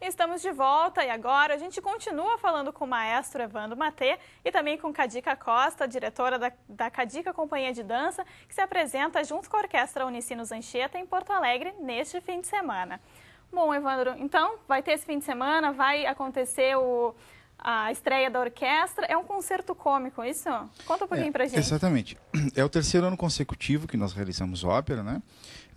Estamos de volta e agora a gente continua falando com o maestro Evandro Matê e também com Cadica Costa, diretora da, da Cadica Companhia de Dança, que se apresenta junto com a Orquestra Unicinos Anchieta em Porto Alegre neste fim de semana. Bom, Evandro, então vai ter esse fim de semana, vai acontecer o, a estreia da orquestra. É um concerto cômico, isso? Conta um pouquinho é, pra gente. Exatamente. É o terceiro ano consecutivo que nós realizamos ópera, né?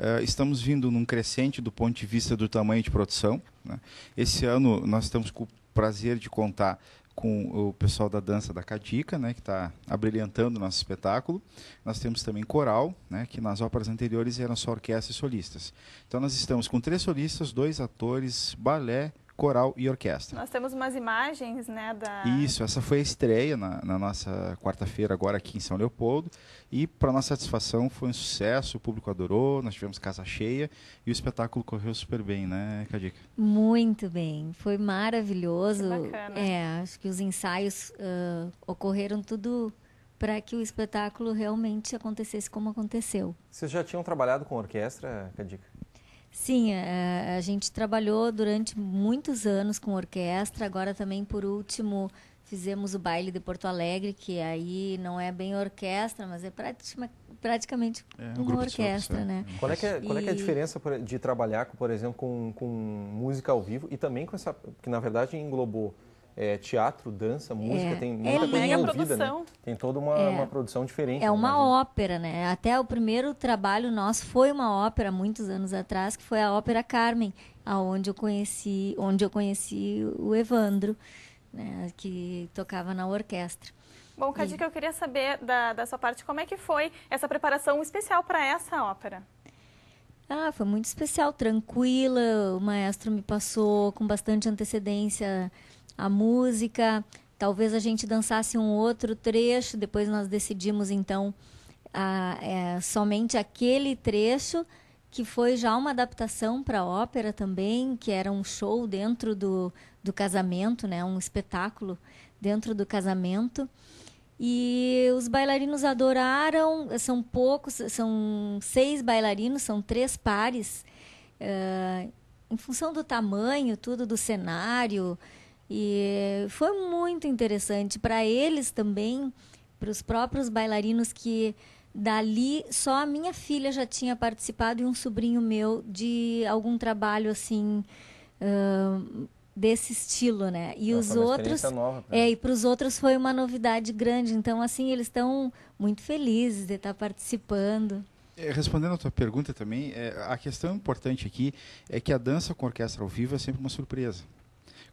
Eh, estamos vindo num crescente do ponto de vista do tamanho de produção. Né? Esse ano nós estamos com o prazer de contar com o pessoal da dança da Cadica, né, que está abrilhantando o nosso espetáculo. Nós temos também coral, né, que nas óperas anteriores eram só orquestra e solistas. Então nós estamos com três solistas, dois atores, balé, coral e orquestra. Nós temos umas imagens, né, da... Isso, essa foi a estreia na, na nossa quarta-feira agora aqui em São Leopoldo e para nossa satisfação foi um sucesso, o público adorou, nós tivemos casa cheia e o espetáculo correu super bem, né, Cadica? Muito bem, foi maravilhoso. Que bacana. É, acho que os ensaios uh, ocorreram tudo para que o espetáculo realmente acontecesse como aconteceu. Vocês já tinham trabalhado com orquestra, Cadica? Sim, é, a, gente trabalhou durante muitos anos com orquestra, agora também por último fizemos o baile de Porto Alegre, que aí não é bem orquestra, mas é praticamente é, uma orquestra, né? É. Qual é, que é, qual é, que é a diferença de trabalhar, por exemplo, com, com música ao vivo e também com essa, que na verdade englobou é, teatro, dança, música, é. tem é muita é coisa mega envolvida, né? produção. Né? Tem toda uma, é. uma, produção diferente. É uma ópera, né? Até o primeiro trabalho nosso foi uma ópera, muitos anos atrás, que foi a Ópera Carmen, aonde eu conheci, onde eu conheci o Evandro, né? que tocava na orquestra. Bom, Cadica, eu queria saber da, da sua parte como é que foi essa preparação especial para essa ópera. Ah, foi muito especial, tranquila. O maestro me passou com bastante antecedência a música, talvez a gente dançasse um outro trecho, depois nós decidimos então a, é, somente aquele trecho que foi já uma adaptação para ópera também, que era um show dentro do, do casamento, né? um espetáculo dentro do casamento. E os bailarinos adoraram, são poucos, são seis bailarinos, são três pares. Uh, em função do tamanho, tudo do cenário, e foi muito interessante para eles também, para os próprios bailarinos que dali só a minha filha já tinha participado e um sobrinho meu de algum trabalho assim uh, desse estilo, né? E Nossa, os outros, nova, é, e para os outros foi uma novidade grande. Então, assim, eles estão muito felizes de estar participando. É, respondendo à tua pergunta também, é, a questão importante aqui é que a dança com orquestra ao vivo é sempre uma surpresa.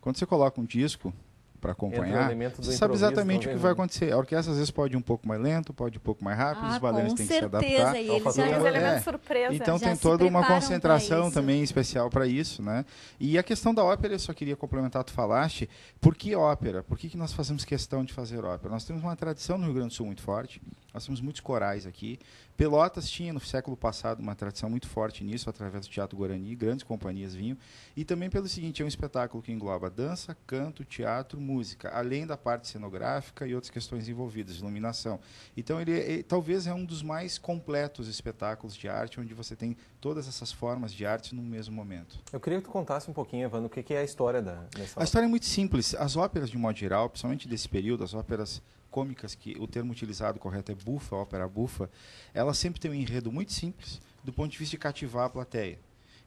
Quando você coloca um disco para acompanhar, você sabe exatamente o que vai né? acontecer. A orquestra às vezes pode ir um pouco mais lento, pode ir um pouco mais rápido, ah, os baleiros têm que se adaptar. E então, eles já então, é. surpresa. Então já tem toda uma concentração também especial para isso, né? E a questão da ópera, eu só queria complementar, tu falaste, por que ópera? Por que, que nós fazemos questão de fazer ópera? Nós temos uma tradição no Rio Grande do Sul muito forte, nós temos muitos corais aqui, Pelotas tinha no século passado uma tradição muito forte nisso, através do Teatro Guarani, grandes companhias vinham. E também pelo seguinte, é um espetáculo que engloba dança, canto, teatro, música, além da parte cenográfica e outras questões envolvidas, iluminação. Então ele, é, ele talvez é um dos mais completos espetáculos de arte, onde você tem todas essas formas de arte no mesmo momento. Eu queria que tu contasse um pouquinho, Evandro, o que é a história da, dessa A história é muito simples. As óperas, de modo geral, principalmente desse período, as óperas cômicas, que o termo utilizado correto é bufa, ópera bufa, ela sempre tem um enredo muito simples do ponto de vista de cativar a plateia.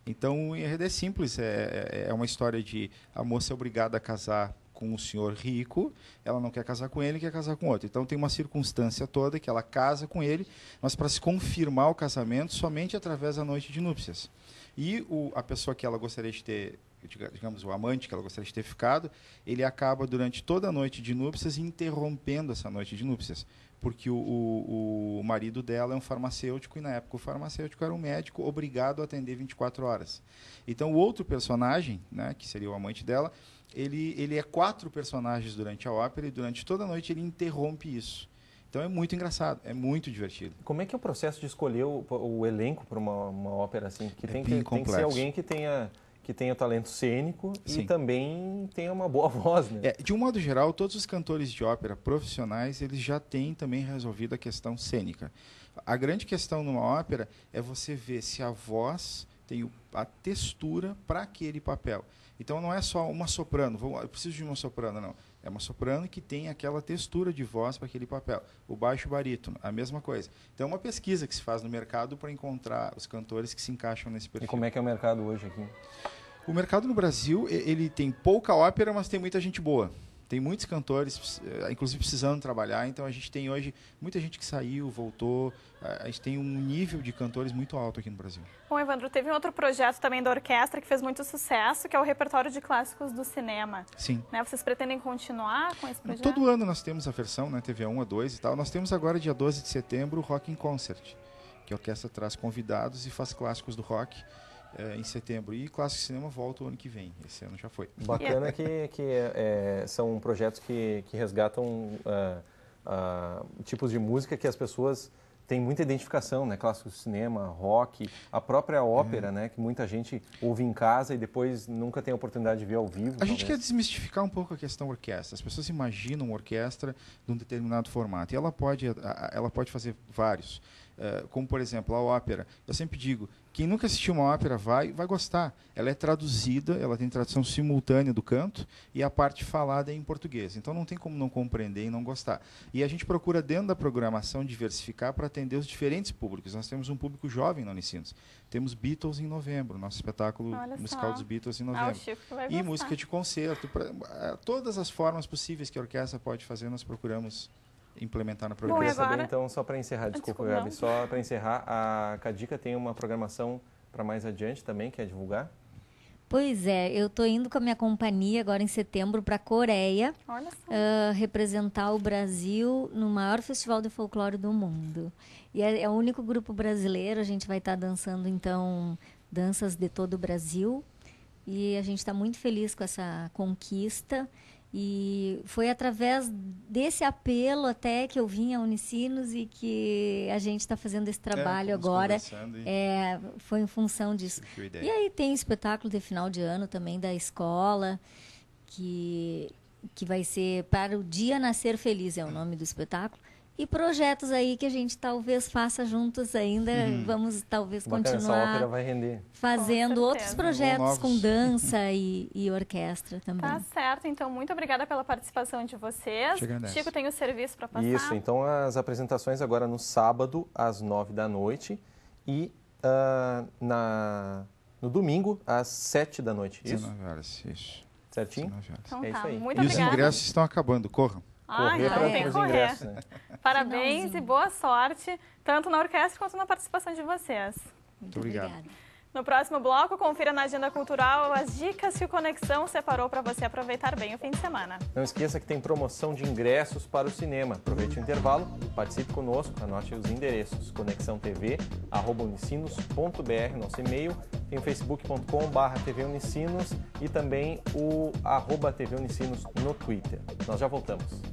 Então, o enredo é simples, é, é, é uma história de a moça é obrigada a casar com um senhor rico, ela não quer casar com ele, quer casar com outro. Então tem uma circunstância toda que ela casa com ele, mas para se confirmar o casamento somente através da noite de núpcias. E o, a pessoa que ela gostaria de ter digamos, o amante que ela gostaria de ter ficado, ele acaba durante toda a noite de núpcias interrompendo essa noite de núpcias. Porque o, o, o marido dela é um farmacêutico e, na época, o farmacêutico era um médico obrigado a atender 24 horas. Então, o outro personagem, né, que seria o amante dela, ele, ele é quatro personagens durante a ópera e durante toda a noite ele interrompe isso. Então é muito engraçado, é muito divertido. Como é que é o processo de escolher o, o elenco para uma, uma ópera assim? Que é tem, que, tem que ser alguém que tenha que tenha talento cênico Sim. e também tenha uma boa voz. Né? É, de um modo geral, todos os cantores de ópera profissionais eles já têm também resolvido a questão cênica. A grande questão numa ópera é você ver se a voz tem a textura para aquele papel. Então não é só uma soprano, vou, eu preciso de uma soprano, não. É uma soprano que tem aquela textura de voz para aquele papel. O baixo barítono, a mesma coisa. Então é uma pesquisa que se faz no mercado para encontrar os cantores que se encaixam nesse perfil. E como é que é o mercado hoje aqui? O mercado no Brasil, ele tem pouca ópera, mas tem muita gente boa. Tem muitos cantores, eh, inclusive, precisando trabalhar. Então a gente tem hoje muita gente que saiu, voltou. A gente tem um nível de cantores muito alto aqui no Brasil. Bom, Evandro, teve um outro projeto também da orquestra que fez muito sucesso, que é o repertório de clássicos do cinema. Sim. Né? Vocês pretendem continuar com esse projeto? Todo ano nós temos a versão, né? TV 1, a 2 e tal. Nós temos agora, dia 12 de setembro, o Rock in Concert, que a orquestra traz convidados e faz clássicos do rock é, em setembro. E Clássico Cinema volta o ano que vem. Esse ano já foi. Bacana que, que é, são projetos que, que resgatam uh, uh, tipos de música que as pessoas têm muita identificação, né? Clássico cinema, rock, a própria ópera, é. né? Que muita gente ouve em casa e depois nunca tem a oportunidade de ver ao vivo. A talvez. gente quer desmistificar um pouco a questão orquestra. As pessoas imaginam uma orquestra de um determinado formato e ela pode, ela pode fazer vários. É, como, por exemplo, a ópera. Eu sempre digo, quem nunca assistiu uma ópera vai, vai gostar. Ela é traduzida, ela tem tradução simultânea do canto e a parte falada é em português. Então não tem como não compreender e não gostar. E a gente procura dentro da programação diversificar para atender os diferentes públicos. Nós temos um público jovem na Unicinos. Temos Beatles em novembro, nosso espetáculo Olha musical só. dos Beatles em ah, novembro. Ah, e música de concerto, pra, ah, todas as formas possíveis que a orquestra pode fazer, nós procuramos implementar no programa. Bom, agora... saber, então, só para encerrar, ah, desculpa, desculpa Gabi, só para encerrar, a Cadica tem uma programação para mais adiante também, quer divulgar? Pois é, eu estou indo com a minha companhia agora em setembro para a Coreia uh, representar o Brasil no maior festival de folclore do mundo. E é, é o único grupo brasileiro, a gente vai estar tá dançando então danças de todo o Brasil. E a gente está muito feliz com essa conquista. E foi através desse apelo até que eu vim a Unicinos e que a gente está fazendo esse é, trabalho é, agora. E... É, foi em função disso. E aí tem o espetáculo de final de ano também da escola, que, que vai ser Para o Dia Nascer Feliz é o é. nome do espetáculo. E projetos aí que a gente talvez faça juntos ainda. Uhum. Vamos talvez Bacana, continuar fazendo outros projetos com dança e, e, orquestra tá também. Tá certo, então muito obrigada pela participação de vocês. Chico tem o serviço para passar. Isso, então as apresentações agora no sábado às nove da noite e uh, na, no domingo às sete da noite. Isso? 19 horas, isso. Certinho? Então, é tá. isso aí. Muito e obrigada. os ingressos estão acabando, corram. Correr ah, para é. os ingressos. Né? Parabéns e boa sorte, tanto na orquestra quanto na participação de vocês. Muito obrigado. No próximo bloco, confira na Agenda Cultural as dicas que o Conexão separou para você aproveitar bem o fim de semana. Não esqueça que tem promoção de ingressos para o cinema. Aproveite o intervalo, participe conosco, anote os endereços conexãotv.unicinos.br, nosso e-mail, tem o facebook.com.br tvunicinos e também o arroba tvunicinos no Twitter. Nós já voltamos.